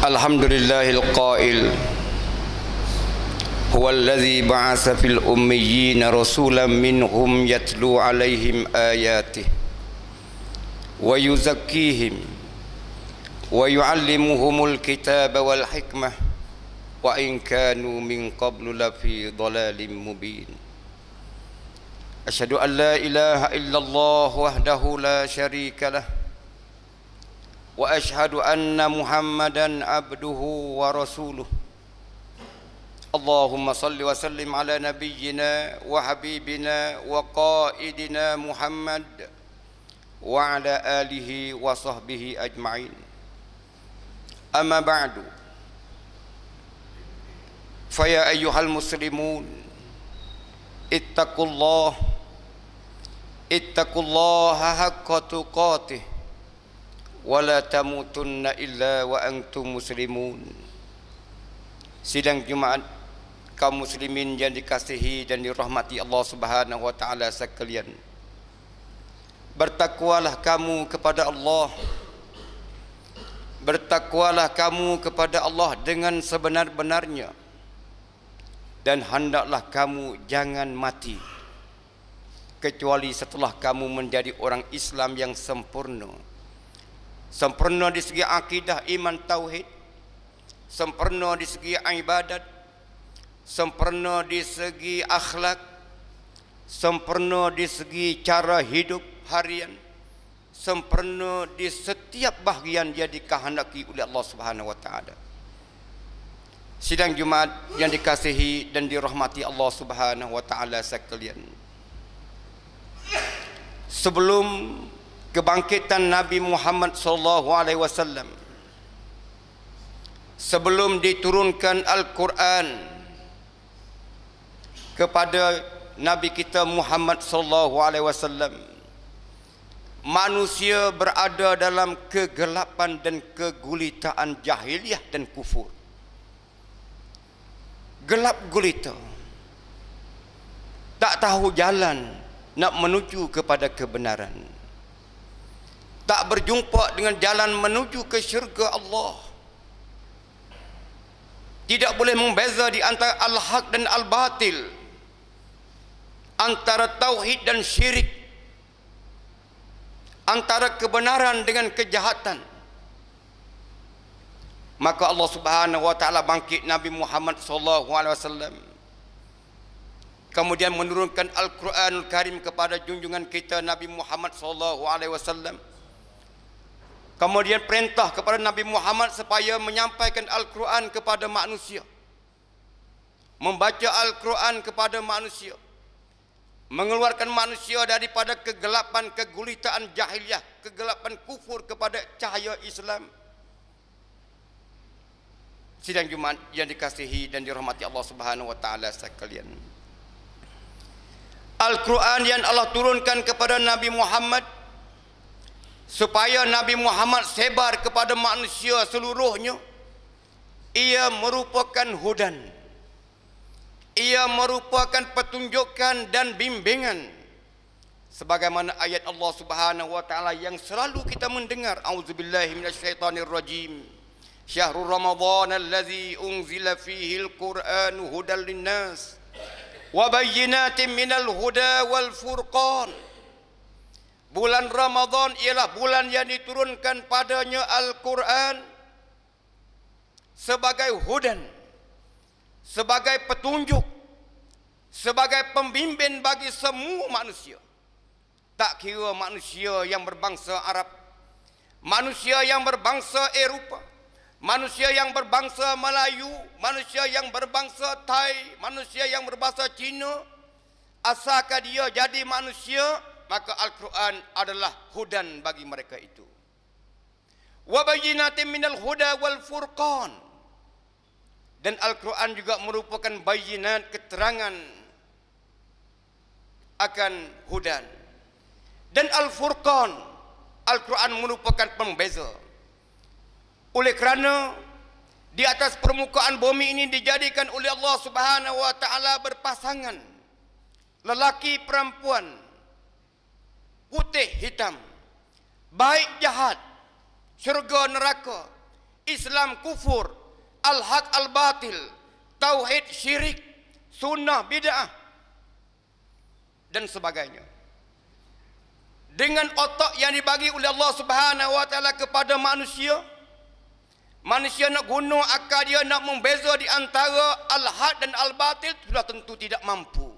الحمد لله القائل هو الذي بعث في الأميين رسولا منهم يتلو عليهم آياته ويزكيهم ويعلمهم الكتاب والحكمة وإن كانوا من قبل لفي ضلال مبين أشهد أن لا إله إلا الله وحده لا شريك له واشهد ان محمدا عبده ورسوله اللهم صل وسلم على نبينا وحبيبنا وقائدنا محمد وعلى اله وصحبه اجمعين اما بعد فيا ايها المسلمون اتقوا الله اتقوا الله حق تقاته wala tamutunna illa wa antum muslimun sidang jumaat kaum muslimin yang dikasihi dan dirahmati Allah Subhanahu wa taala sekalian bertakwalah kamu kepada Allah bertakwalah kamu kepada Allah dengan sebenar-benarnya dan hendaklah kamu jangan mati kecuali setelah kamu menjadi orang Islam yang sempurna sempurna di segi akidah iman tauhid sempurna di segi ibadat sempurna di segi akhlak sempurna di segi cara hidup harian sempurna di setiap bahagian dia dikehendaki oleh Allah Subhanahu wa taala sidang Jumaat yang dikasihi dan dirahmati Allah Subhanahu wa taala sekalian sebelum kebangkitan Nabi Muhammad sallallahu alaihi wasallam sebelum diturunkan Al-Quran kepada Nabi kita Muhammad sallallahu alaihi wasallam manusia berada dalam kegelapan dan kegulitaan jahiliah dan kufur gelap gulita tak tahu jalan nak menuju kepada kebenaran tak berjumpa dengan jalan menuju ke syurga Allah tidak boleh membeza di antara al-haq dan al-batil antara tauhid dan syirik antara kebenaran dengan kejahatan maka Allah Subhanahu wa taala bangkit Nabi Muhammad sallallahu alaihi wasallam kemudian menurunkan Al-Quranul Karim kepada junjungan kita Nabi Muhammad sallallahu alaihi wasallam Kemudian perintah kepada Nabi Muhammad supaya menyampaikan Al-Quran kepada manusia. Membaca Al-Quran kepada manusia. Mengeluarkan manusia daripada kegelapan kegulitaan jahiliah, kegelapan kufur kepada cahaya Islam. Sidang Jumat yang dikasihi dan dirahmati Allah Subhanahu wa taala sekalian. Al-Quran yang Allah turunkan kepada Nabi Muhammad supaya Nabi Muhammad sebar kepada manusia seluruhnya ia merupakan hudan ia merupakan petunjukan dan bimbingan sebagaimana ayat Allah Subhanahu wa taala yang selalu kita mendengar auzubillahi rajim. syahrul ramadhan allazi unzila fihi Quran hudal linnas wa bayyinatin minal huda wal furqan Bulan Ramadan ialah bulan yang diturunkan padanya Al-Quran sebagai hudan, sebagai petunjuk, sebagai pembimbing bagi semua manusia. Tak kira manusia yang berbangsa Arab, manusia yang berbangsa Eropah, manusia yang berbangsa Melayu, manusia yang berbangsa Thai, manusia yang berbangsa Cina, asalkan dia jadi manusia, manusia maka Al-Quran adalah hudan bagi mereka itu. Wa bayyinatin minal huda wal furqan. Dan Al-Quran juga merupakan bayinat keterangan akan hudan. Dan Al-Furqan, Al-Quran merupakan pembeza. Oleh kerana di atas permukaan bumi ini dijadikan oleh Allah Subhanahu wa taala berpasangan lelaki perempuan putih hitam baik jahat syurga neraka Islam kufur al-haq al-batil tauhid syirik sunnah bid'ah dan sebagainya dengan otak yang dibagi oleh Allah Subhanahu wa taala kepada manusia manusia nak guna akal dia nak membeza di antara al-haq dan al-batil sudah tentu tidak mampu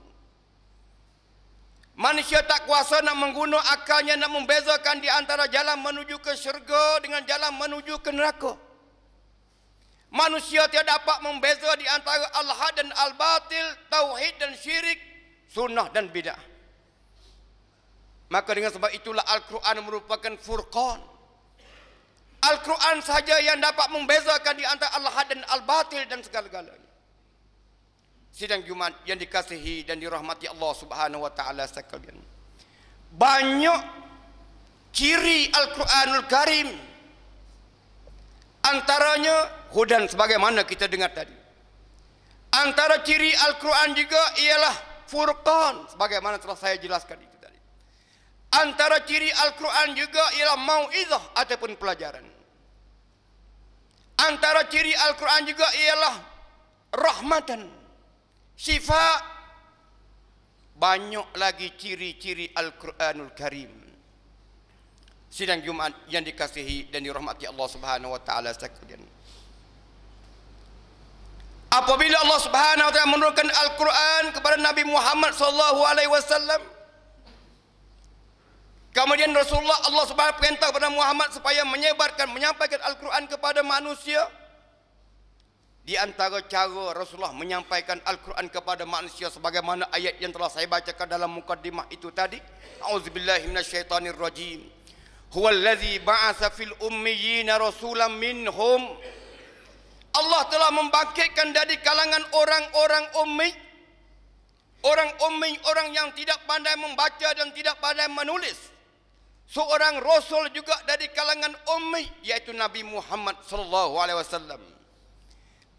Manusia tak kuasa nak menggunakan akalnya nak membezakan di antara jalan menuju ke syurga dengan jalan menuju ke neraka. Manusia tidak dapat membeza di antara al-had dan al-batil, tauhid dan syirik, sunnah dan bidah. Maka dengan sebab itulah Al-Quran merupakan furqan. Al-Quran saja yang dapat membezakan di antara al-had dan al-batil dan segala-galanya sidang Jumat yang dikasihi dan dirahmati Allah Subhanahu wa taala sekalian. Banyak ciri Al-Qur'anul Karim antaranya hudan sebagaimana kita dengar tadi. Antara ciri Al-Qur'an juga ialah furqan sebagaimana telah saya jelaskan itu tadi. Antara ciri Al-Qur'an juga ialah mauizah ataupun pelajaran. Antara ciri Al-Qur'an juga ialah rahmatan Sifat banyak lagi ciri-ciri Al-Quranul Karim. Sidang Jumat yang dikasihi dan dirahmati Allah Subhanahu wa taala sekalian. Apabila Allah Subhanahu wa taala menurunkan Al-Quran kepada Nabi Muhammad sallallahu alaihi wasallam Kemudian Rasulullah Allah Subhanahu wa perintah kepada Muhammad supaya menyebarkan menyampaikan Al-Quran kepada manusia. Di antara cara Rasulullah menyampaikan Al-Quran kepada manusia sebagaimana ayat yang telah saya bacakan dalam mukaddimah itu tadi. syaitanir minasyaitonirrajim. Huwallazi ba'atsa fil ummiyina rasulan minhum. Allah telah membangkitkan dari kalangan orang-orang ummi orang ummi orang yang tidak pandai membaca dan tidak pandai menulis seorang rasul juga dari kalangan ummi yaitu Nabi Muhammad sallallahu alaihi wasallam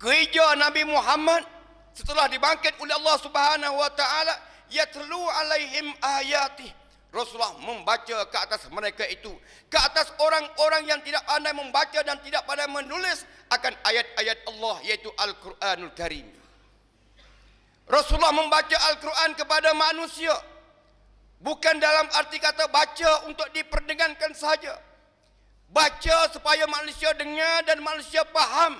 gereja Nabi Muhammad setelah dibangkit oleh Allah Subhanahu wa taala yatlu alaihim ayati Rasulullah membaca ke atas mereka itu ke atas orang-orang yang tidak pandai membaca dan tidak pandai menulis akan ayat-ayat Allah yaitu Al-Quranul Karim Rasulullah membaca Al-Quran kepada manusia bukan dalam arti kata baca untuk diperdengarkan saja baca supaya manusia dengar dan manusia faham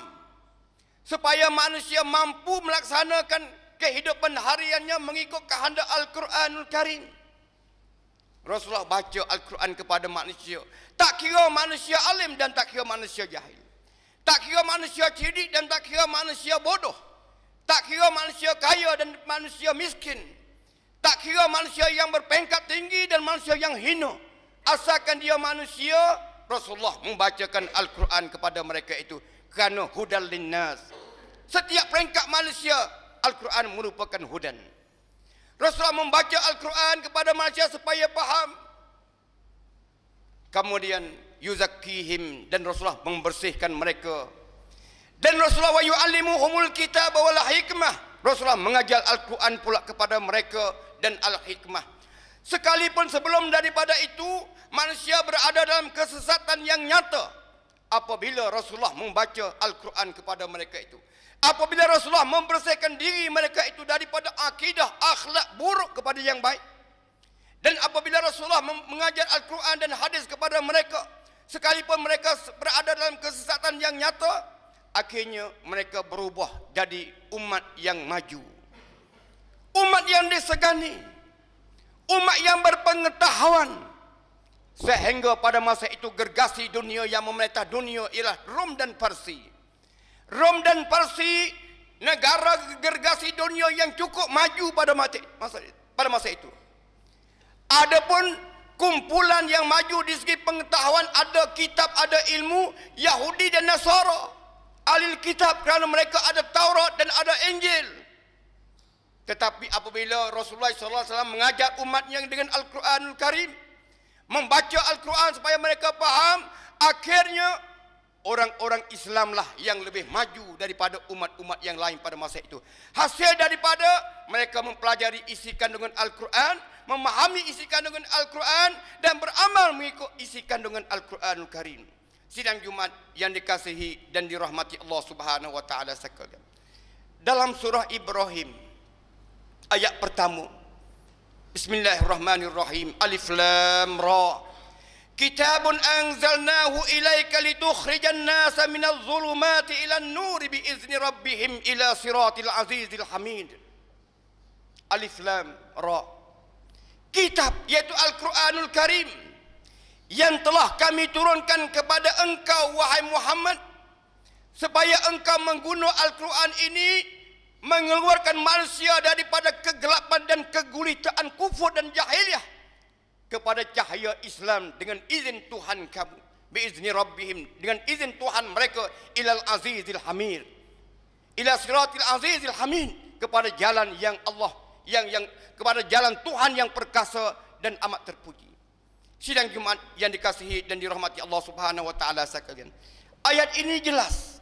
supaya manusia mampu melaksanakan kehidupan hariannya mengikut kehendak Al-Quranul Karim. Rasulullah baca Al-Quran kepada manusia. Tak kira manusia alim dan tak kira manusia jahil. Tak kira manusia cerdik dan tak kira manusia bodoh. Tak kira manusia kaya dan manusia miskin. Tak kira manusia yang berpengkat tinggi dan manusia yang hina. Asalkan dia manusia, Rasulullah membacakan Al-Quran kepada mereka itu kerana hudal linnas. Setiap peringkat Malaysia, Al-Quran merupakan hudan. Rasulullah membaca Al-Quran kepada manusia supaya faham. Kemudian, yuzakihim dan Rasulullah membersihkan mereka. Dan Rasulullah wa yu'allimuhumul kitab wal hikmah. Rasulullah mengajar Al-Quran pula kepada mereka dan Al-Hikmah. Sekalipun sebelum daripada itu, manusia berada dalam kesesatan yang nyata apabila Rasulullah membaca Al-Quran kepada mereka itu. Apabila Rasulullah membersihkan diri mereka itu daripada akidah akhlak buruk kepada yang baik. Dan apabila Rasulullah mengajar Al-Quran dan hadis kepada mereka, sekalipun mereka berada dalam kesesatan yang nyata, akhirnya mereka berubah jadi umat yang maju. Umat yang disegani. Umat yang berpengetahuan. Umat yang berpengetahuan. Sehingga pada masa itu gergasi dunia yang memerintah dunia ialah Rom dan Persi. Rom dan Persi negara gergasi dunia yang cukup maju pada masa pada masa itu. Adapun kumpulan yang maju di segi pengetahuan ada kitab, ada ilmu Yahudi dan Nasara. Ahli kitab kerana mereka ada Taurat dan ada Injil. Tetapi apabila Rasulullah SAW mengajar umatnya dengan Al-Quranul Karim, membaca Al-Quran supaya mereka faham akhirnya orang-orang Islamlah yang lebih maju daripada umat-umat yang lain pada masa itu hasil daripada mereka mempelajari isi kandungan Al-Quran memahami isi kandungan Al-Quran dan beramal mengikut isi kandungan Al-Quranul Karim sidang Jumat yang dikasihi dan dirahmati Allah Subhanahu wa taala sekalian dalam surah Ibrahim ayat pertama Bismillahirrahmanirrahim. Alif Lam Ra. Kitabun anzalnahu ilaika litukhrijan nasa minal zulumati ilan nuri biizni rabbihim ila siratil azizil hamid. Alif Lam Ra. Kitab yaitu Al-Quranul Karim. Yang telah kami turunkan kepada engkau wahai Muhammad. Supaya engkau menggunakan Al-Quran ini mengeluarkan manusia daripada kegelapan dan kegulitaan kufur dan jahiliah kepada cahaya Islam dengan izin Tuhan kamu biizni rabbihim dengan izin Tuhan mereka ilal azizil hamid ila siratil azizil hamid kepada jalan yang Allah yang yang kepada jalan Tuhan yang perkasa dan amat terpuji sidang Jumat yang dikasihi dan dirahmati Allah Subhanahu wa taala sekalian ayat ini jelas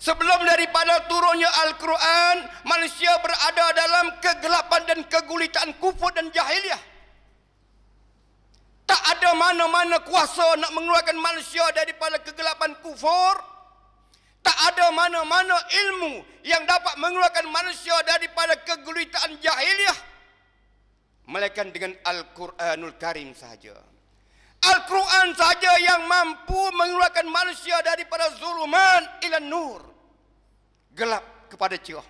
Sebelum daripada turunnya Al-Quran, manusia berada dalam kegelapan dan kegulitan kufur dan jahiliah. Tak ada mana-mana kuasa nak mengeluarkan manusia daripada kegelapan kufur. Tak ada mana-mana ilmu yang dapat mengeluarkan manusia daripada kegulitan jahiliah. Melainkan dengan Al-Quranul Karim sahaja. Al-Quran saja yang mampu mengeluarkan manusia daripada zuluman ila nur. Gelap kepada cerah.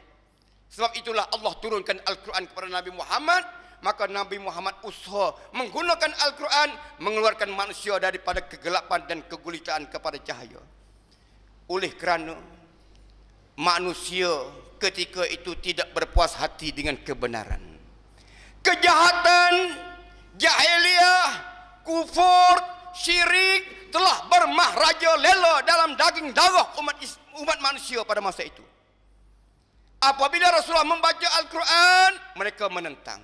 Sebab itulah Allah turunkan Al-Quran kepada Nabi Muhammad. Maka Nabi Muhammad usaha menggunakan Al-Quran mengeluarkan manusia daripada kegelapan dan kegulitaan kepada cahaya. Oleh kerana manusia ketika itu tidak berpuas hati dengan kebenaran. Kejahatan, jahiliah, kufur, syirik telah bermah lelo dalam daging darah umat umat manusia pada masa itu. Apabila Rasulullah membaca Al-Quran, mereka menentang.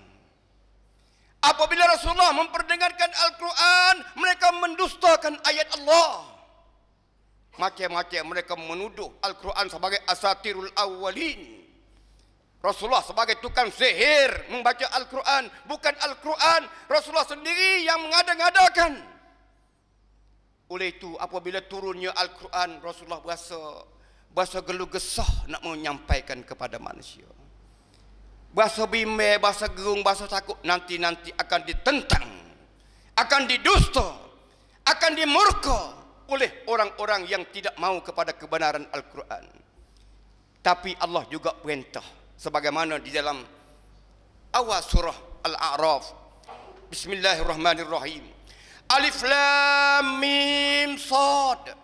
Apabila Rasulullah memperdengarkan Al-Quran, mereka mendustakan ayat Allah. Macam-macam mereka menuduh Al-Quran sebagai asatirul awalin. Rasulullah sebagai tukang sihir membaca Al-Quran. Bukan Al-Quran. Rasulullah sendiri yang mengada-ngadakan. Oleh itu apabila turunnya Al-Quran Rasulullah berasa Berasa geluh gesah nak menyampaikan kepada manusia Berasa bimbe, berasa gerung, berasa takut Nanti-nanti akan ditentang Akan didusta Akan dimurka Oleh orang-orang yang tidak mau kepada kebenaran Al-Quran Tapi Allah juga perintah sebagaimana di dalam awal surah Al-A'raf. Bismillahirrahmanirrahim. Alif Lam Mim Sad.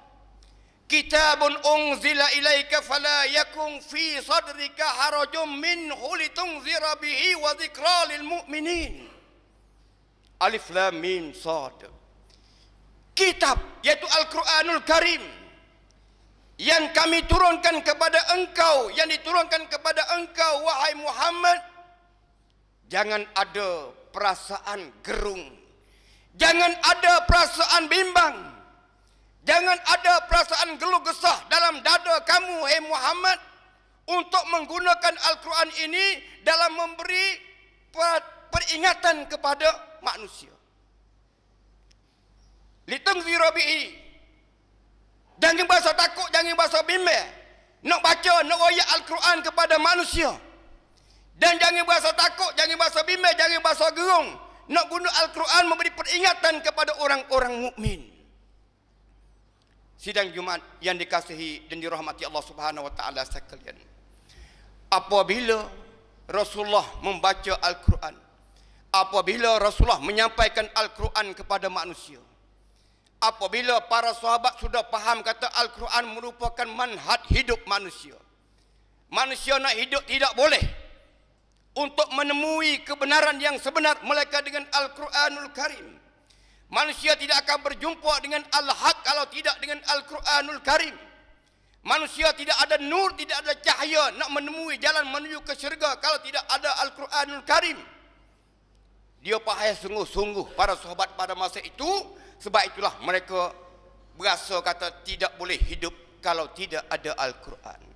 Kitabun unzila ilaika fala yakun fi sadrika harajum min hulitung zirabihi wa zikra lil mu'minin. Alif Lam Mim Sad. Kitab yaitu Al-Quranul Karim yang kami turunkan kepada engkau yang diturunkan kepada engkau wahai Muhammad jangan ada perasaan gerung jangan ada perasaan bimbang jangan ada perasaan geluh gesah dalam dada kamu wahai Muhammad untuk menggunakan Al-Quran ini dalam memberi peringatan kepada manusia litung zirabihi Jangan berasa takut, jangan berasa bimbel, Nak baca, nak royak Al-Quran kepada manusia. Dan jangan berasa takut, jangan berasa bimbel, jangan berasa gerung. Nak guna Al-Quran memberi peringatan kepada orang-orang mukmin. Sidang Jumaat yang dikasihi dan dirahmati Allah Subhanahu wa taala sekalian. Apabila Rasulullah membaca Al-Quran. Apabila Rasulullah menyampaikan Al-Quran kepada manusia apabila para sahabat sudah faham kata Al-Quran merupakan manhat hidup manusia. Manusia nak hidup tidak boleh untuk menemui kebenaran yang sebenar mereka dengan Al-Quranul Karim. Manusia tidak akan berjumpa dengan Al-Haq kalau tidak dengan Al-Quranul Karim. Manusia tidak ada nur, tidak ada cahaya nak menemui jalan menuju ke syurga kalau tidak ada Al-Quranul Karim. Dia pahaya sungguh-sungguh para sahabat pada masa itu sebab itulah mereka berasa kata tidak boleh hidup kalau tidak ada Al-Quran.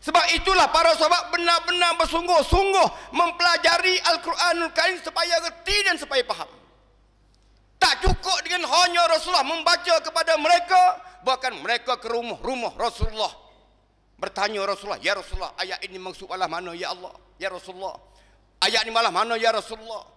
Sebab itulah para sahabat benar-benar bersungguh-sungguh mempelajari Al-Quranul Karim supaya reti dan supaya faham. Tak cukup dengan hanya Rasulullah membaca kepada mereka, bahkan mereka ke rumah-rumah Rasulullah bertanya Rasulullah, "Ya Rasulullah, ayat ini maksud Allah mana ya Allah? Ya Rasulullah, ayat ini malah mana ya Rasulullah?"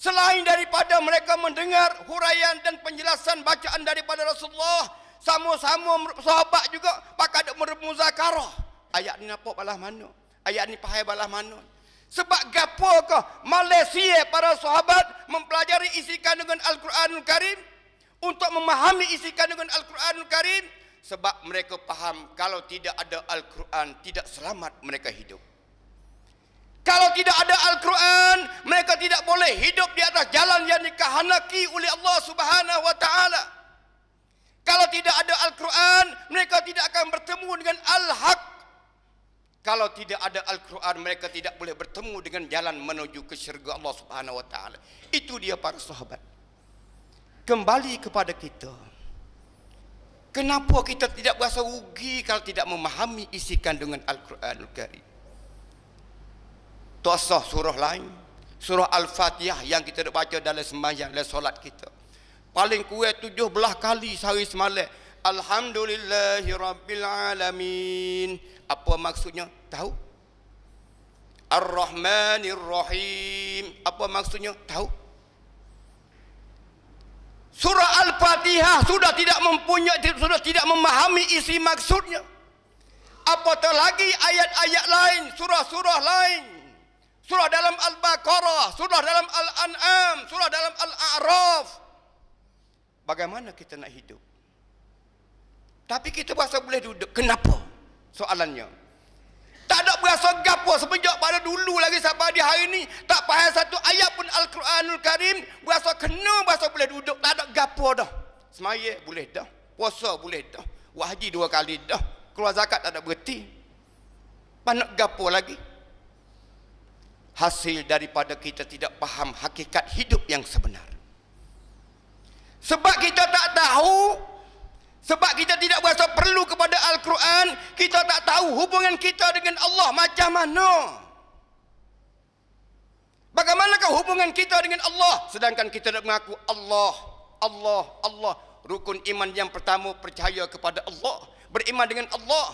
Selain daripada mereka mendengar huraian dan penjelasan bacaan daripada Rasulullah, sama-sama sahabat juga pakai ada muzakarah. Ayat ni nampak balah mana? Ayat ni pahai balah mana? Sebab gapo ke Malaysia para sahabat mempelajari isi kandungan Al-Quranul Karim untuk memahami isi kandungan Al-Quranul Karim sebab mereka faham kalau tidak ada Al-Quran tidak selamat mereka hidup. Kalau tidak ada Al-Quran, mereka tidak boleh hidup di atas jalan yang dikehendaki oleh Allah Subhanahu wa taala. Kalau tidak ada Al-Quran, mereka tidak akan bertemu dengan Al-Haq. Kalau tidak ada Al-Quran, mereka tidak boleh bertemu dengan jalan menuju ke syurga Allah Subhanahu wa taala. Itu dia para sahabat. Kembali kepada kita. Kenapa kita tidak berasa rugi kalau tidak memahami isi kandungan Al-Quran Al-Karim? tuasah surah lain surah al-fatihah yang kita nak baca dalam sembahyang dalam solat kita paling kurang tujuh belah kali sehari semalam Alhamdulillahi Rabbil Alamin apa maksudnya tahu Ar-Rahmanir Rahim apa maksudnya tahu Surah Al-Fatihah sudah tidak mempunyai sudah tidak memahami isi maksudnya. Apatah lagi ayat-ayat lain, surah-surah lain. Surah dalam Al-Baqarah, surah dalam Al-An'am, surah dalam Al-A'raf. Bagaimana kita nak hidup? Tapi kita rasa boleh duduk. Kenapa? Soalannya. Tak ada berasa gapo sejak pada dulu lagi sampai di hari ini. Tak payah satu ayat pun Al-Quranul Karim. Berasa kena, berasa boleh duduk. Tak ada gapo dah. Semayah boleh dah. Puasa boleh dah. Wahji dua kali dah. Keluar zakat tak ada berhenti. Panak gapo lagi hasil daripada kita tidak faham hakikat hidup yang sebenar. Sebab kita tak tahu, sebab kita tidak berasa perlu kepada Al-Quran, kita tak tahu hubungan kita dengan Allah macam mana. Bagaimanakah hubungan kita dengan Allah sedangkan kita tidak mengaku Allah, Allah, Allah. Rukun iman yang pertama percaya kepada Allah, beriman dengan Allah.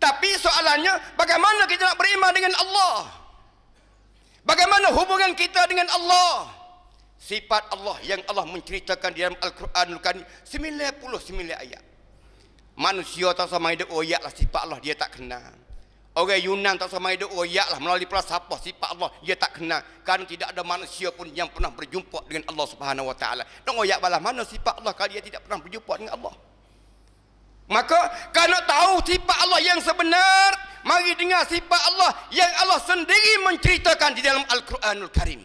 Tapi soalannya bagaimana kita nak beriman dengan Allah? Bagaimana hubungan kita dengan Allah? Sifat Allah yang Allah menceritakan di dalam al quran sembilan puluh sembilan ayat. Manusia tak sama oh, ada lah sifat Allah dia tak kenal. Orang Yunan tak sama oh, ada lah melalui falsafah sifat Allah dia tak kenal. Karena tidak ada manusia pun yang pernah berjumpa dengan Allah Subhanahu Wa Taala. Dan oyak balah mana sifat Allah kalau dia tidak pernah berjumpa dengan Allah? Maka kalau tahu sifat Allah yang sebenar, mari dengar sifat Allah yang Allah sendiri menceritakan di dalam Al-Quranul Karim.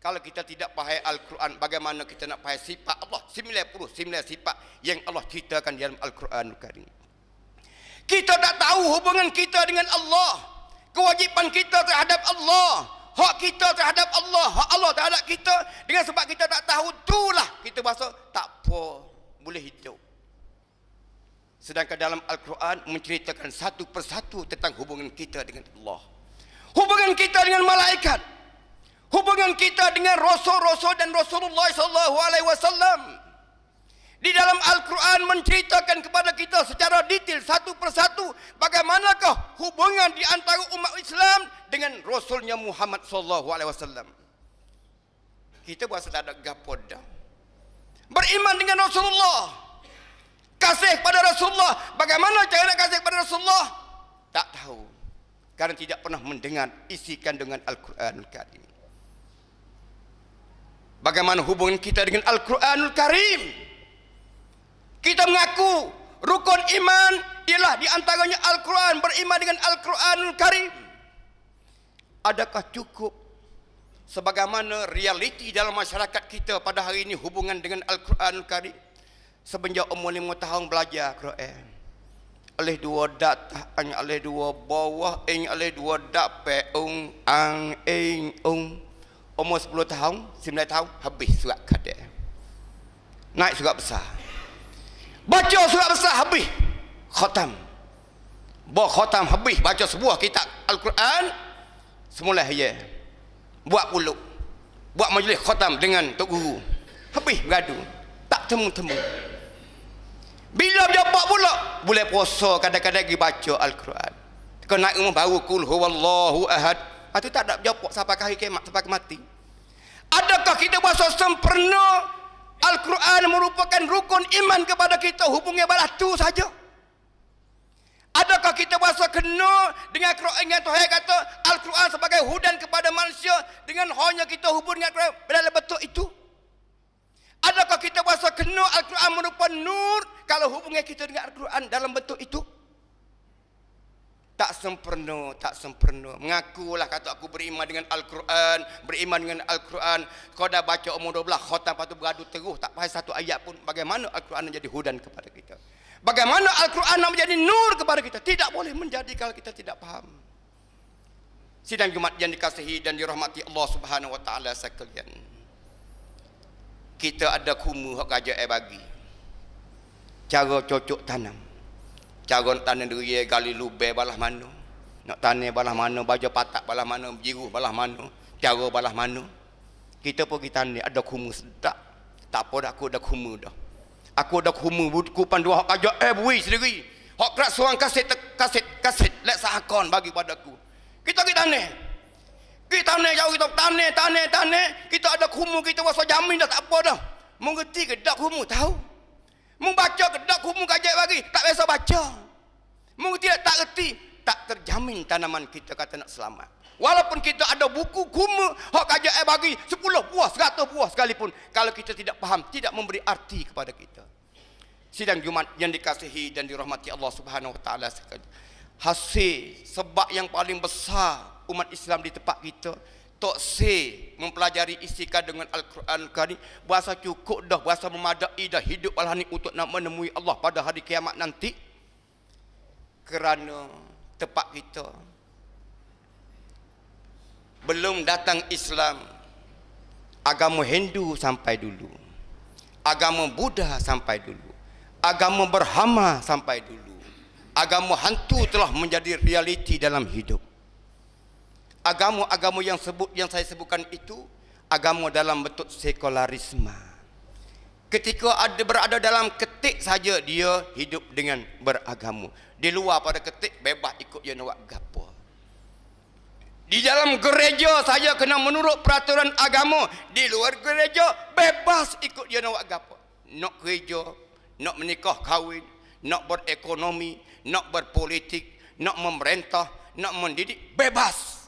Kalau kita tidak pahay Al-Quran, bagaimana kita nak pahay sifat Allah? 90, 90 sifat yang Allah ceritakan di dalam Al-Quranul Karim. Kita tak tahu hubungan kita dengan Allah. Kewajipan kita terhadap Allah. Hak kita terhadap Allah. Hak Allah terhadap kita. Dengan sebab kita tak tahu, itulah kita bahasa tak apa. Boleh hidup. Sedangkan dalam Al-Quran menceritakan satu persatu tentang hubungan kita dengan Allah. Hubungan kita dengan malaikat. Hubungan kita dengan rasul-rasul dan Rasulullah sallallahu alaihi wasallam. Di dalam Al-Quran menceritakan kepada kita secara detail satu persatu bagaimanakah hubungan di antara umat Islam dengan rasulnya Muhammad sallallahu alaihi wasallam. Kita buat tak ada gapo Beriman dengan Rasulullah kasih kepada Rasulullah. Bagaimana cara nak kasih kepada Rasulullah? Tak tahu. Karena tidak pernah mendengar isi kandungan Al-Quranul Karim. Bagaimana hubungan kita dengan Al-Quranul Karim? Kita mengaku rukun iman ialah di antaranya Al-Quran beriman dengan Al-Quranul Karim. Adakah cukup sebagaimana realiti dalam masyarakat kita pada hari ini hubungan dengan Al-Quranul Karim? semenjak umur lima tahun belajar Quran oleh dua dat ang oleh dua bawah ing oleh dua dat ung ang ing ung umur sepuluh tahun sembilan tahun habis suka kade, naik suka besar baca suka besar habis khatam buat khatam habis baca sebuah kitab al-Quran semula ya buat puluk buat majlis khatam dengan tok habis gaduh, tak temu-temu bila berjumpa pula, boleh puasa kadang-kadang pergi baca Al-Quran. Kau naik rumah baru, Kul huwallahu ahad. Itu ah, tak ada berjumpa sampai ke kemat, sampai ke mati. Adakah kita puasa sempurna? Al-Quran merupakan rukun iman kepada kita. Hubungnya balas tu saja. Adakah kita puasa kena dengan Quran yang Tuhan kata Al-Quran sebagai hudan kepada manusia dengan hanya kita hubung dengan Quran dalam betul itu? Adakah kita berasa kena Al-Quran merupakan nur kalau hubungan kita dengan Al-Quran dalam bentuk itu? Tak sempurna, tak sempurna. Mengakulah kata aku beriman dengan Al-Quran, beriman dengan Al-Quran. Kau dah baca umur 12, khotan patut beradu teruh. Tak payah satu ayat pun bagaimana Al-Quran menjadi hudan kepada kita. Bagaimana Al-Quran menjadi nur kepada kita. Tidak boleh menjadi kalau kita tidak faham. Sidang Jumat yang dikasihi dan dirahmati Allah subhanahu wa ta'ala sekalian kita ada kumu hak aja eh bagi cara cocok tanam cara tanam diri gali lube balah mana nak tanam balah mana baja patak balah mana jiru balah mana cara balah mana kita pergi tanam ada kumu sedap tak apa aku ada kumu dah aku ada kumu. butku pandua hak aja eh bui sendiri hak kerak suang kaset kaset kaset let sahakon bagi padaku kita pergi tanam Eh, tanah jauh kita. Tanah, tanah, tanah. Kita ada kumu, kita wasa jamin dah tak apa dah. Mengerti ke dak kumu? Tahu. Membaca ke dak kumu kajak bagi? Tak biasa baca. Mengerti tidak Tak kerti. Tak terjamin tanaman kita kata nak selamat. Walaupun kita ada buku kumu, hak kajak eh bagi 10 buah, 100 buah sekalipun. Kalau kita tidak faham, tidak memberi arti kepada kita. Sidang Jumat yang dikasihi dan dirahmati Allah Subhanahu Wa Taala. Hasil sebab yang paling besar umat Islam di tempat kita tak se mempelajari istiqad dengan Al-Quran kali bahasa cukup dah bahasa memadai dah hidup alah ni untuk nak menemui Allah pada hari kiamat nanti kerana tempat kita belum datang Islam agama Hindu sampai dulu agama Buddha sampai dulu agama berhama sampai dulu agama hantu telah menjadi realiti dalam hidup agama-agama yang sebut yang saya sebutkan itu agama dalam bentuk sekularisme. Ketika ada berada dalam ketik saja dia hidup dengan beragama. Di luar pada ketik bebas ikut dia nak gapo. Di dalam gereja saja kena menurut peraturan agama. Di luar gereja bebas ikut dia nak gapo. Nak gereja, nak menikah kahwin, nak berekonomi, nak berpolitik, nak memerintah, nak mendidik bebas.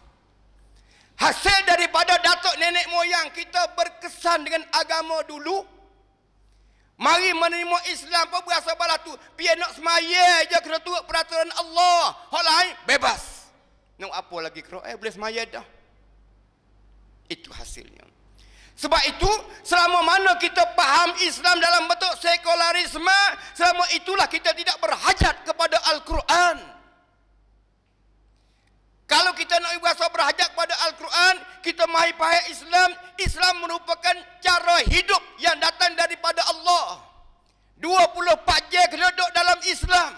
Hasil daripada datuk nenek moyang kita berkesan dengan agama dulu. Mari menerima Islam pun berasa balas tu. Pian nak semaya je kena turut peraturan Allah. Hal lain bebas. Nak apa lagi kera? Eh boleh semaya dah. Itu hasilnya. Sebab itu selama mana kita faham Islam dalam bentuk sekularisme. Selama itulah kita tidak berhajat kepada Al-Quran. Kalau kita nak berasa berhajat kepada Al-Quran, kita mahi pahaya Islam, Islam merupakan cara hidup yang datang daripada Allah. 24 jam kena duduk dalam Islam.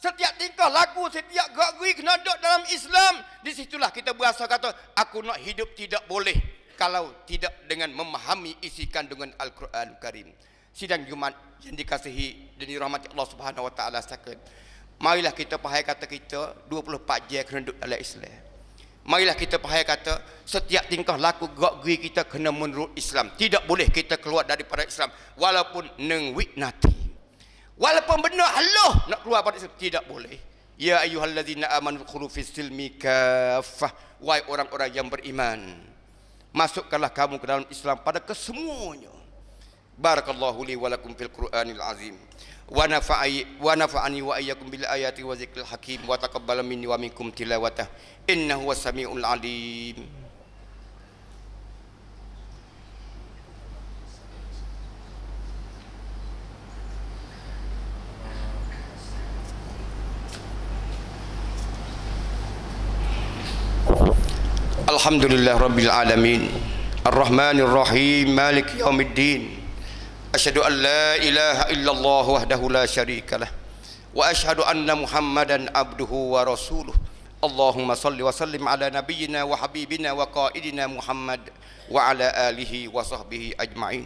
Setiap tingkah laku, setiap gerak-gerik kena duduk dalam Islam. Di situlah kita berasa kata, aku nak hidup tidak boleh kalau tidak dengan memahami isi kandungan Al-Quran al Karim. Sidang Jumat yang dikasihi dan dirahmati Allah Subhanahu wa taala sekalian marilah kita pahaya kata kita 24 jam kena duduk dalam Islam marilah kita pahaya kata setiap tingkah laku gerak geri kita kena menurut Islam tidak boleh kita keluar daripada Islam walaupun neng witnati walaupun benar Allah nak keluar daripada Islam tidak boleh ya ayyuhallazina amanu khulu fis-silmi kaffah wahai orang-orang yang beriman masukkanlah kamu ke dalam Islam pada kesemuanya barakallahu li wa fil qur'anil azim ونفعني ونفعني وإياكم بالآيات وذكر الحكيم وتقبل مني ومنكم تلاوته إنه هو السميع العليم الحمد لله رب العالمين الرحمن الرحيم مالك يوم الدين Asyhadu an la ilaha illallah wahdahu la syarikalah wa asyhadu anna Muhammadan abduhu wa rasuluh. Allahumma salli wa sallim ala nabiyyina wa habibina wa qaidina Muhammad wa ala alihi wa sahbihi ajma'in.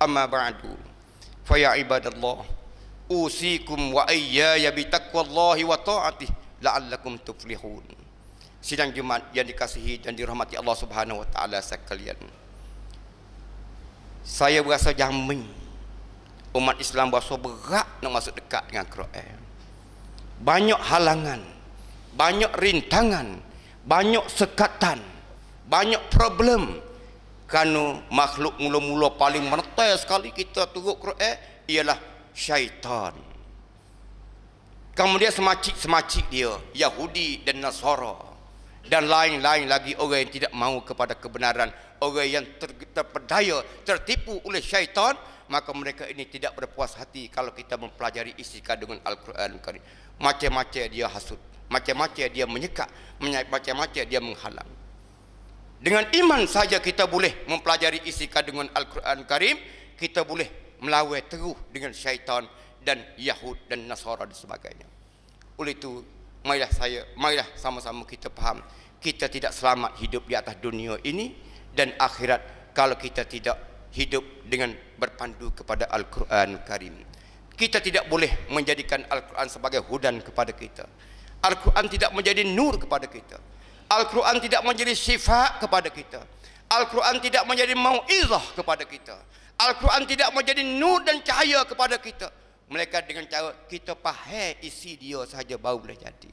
Amma ba'du. Fa ya ibadallah, usikum wa ya bi taqwallahi wa ta'atihi la'allakum tuflihun. Sidang Jumat yang dikasihi dan dirahmati Allah Subhanahu wa taala sekalian saya berasa jamin umat Islam berasa berat nak masuk dekat dengan Quran banyak halangan banyak rintangan banyak sekatan banyak problem kerana makhluk mula-mula paling menetai sekali kita turut Quran ialah syaitan kemudian semacik-semacik dia Yahudi dan Nasara dan lain-lain lagi orang yang tidak mahu kepada kebenaran orang yang ter, terpedaya tertipu oleh syaitan maka mereka ini tidak berpuas hati kalau kita mempelajari isi kandungan Al-Quran Karim macam-macam dia hasut macam-macam dia menyekat macam-macam dia menghalang dengan iman saja kita boleh mempelajari isi kandungan Al-Quran Karim kita boleh melawai teruh dengan syaitan dan Yahud dan Nasara dan sebagainya oleh itu marilah saya marilah sama-sama kita faham kita tidak selamat hidup di atas dunia ini dan akhirat kalau kita tidak hidup dengan berpandu kepada Al-Quran Karim kita tidak boleh menjadikan Al-Quran sebagai hudan kepada kita Al-Quran tidak menjadi nur kepada kita Al-Quran tidak menjadi sifat kepada kita Al-Quran tidak menjadi mau'izah kepada kita Al-Quran tidak menjadi nur dan cahaya kepada kita mereka dengan cara kita faham isi dia sahaja baru boleh jadi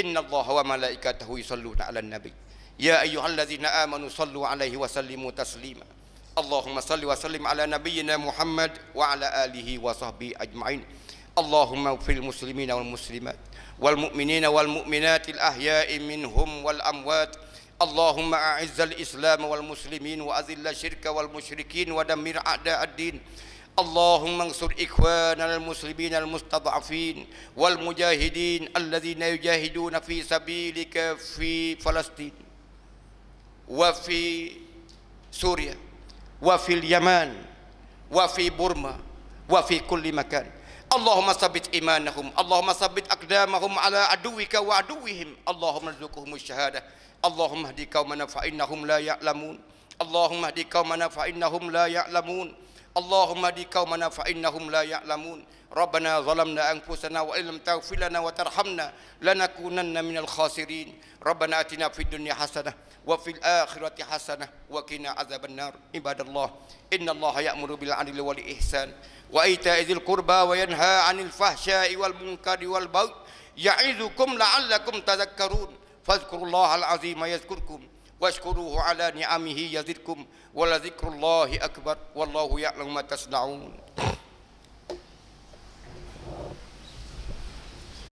Inna Allah wa malaikatahu yusalluna 'alan nabi ya ayyuhallazina amanu sallu 'alaihi wa sallimu taslima Allahumma salli wa sallim ala nabiyyina Muhammad wa ala alihi wa sahbihi ajma'in Allahumma fil muslimina wal muslimat wal mu'minina wal mu'minat al ahya'i minhum wal amwat Allahumma a'izzal islam wal muslimin wa azillal syirka wal musyrikin wa damir a'da ad-din ad din اللهم انصر إخواننا المسلمين المستضعفين والمجاهدين الذين يجاهدون في سبيلك في فلسطين وفي سوريا وفي اليمن وفي بورما وفي كل مكان اللهم ثبت إيمانهم اللهم ثبت أقدامهم على عدوك وعدوهم اللهم ارزقهم الشهادة اللهم اهد قومنا فإنهم لا يعلمون اللهم اهد قومنا فإنهم لا يعلمون اللهم دي قومنا فإنهم لا يعلمون ربنا ظلمنا أنفسنا وإن لم تغفر لنا وترحمنا لنكونن من الخاسرين ربنا أتنا في الدنيا حسنة وفي الآخرة حسنة وقنا عذاب النار عباد الله إن الله يأمر بالعدل والإحسان وإيتاء ذي القربى وينهى عن الفحشاء والمنكر والبغي يعظكم لعلكم تذكرون فاذكروا الله العظيم يذكركم واشكروه على نعمه يزدكم ولذكر الله أكبر والله يعلم ما تصنعون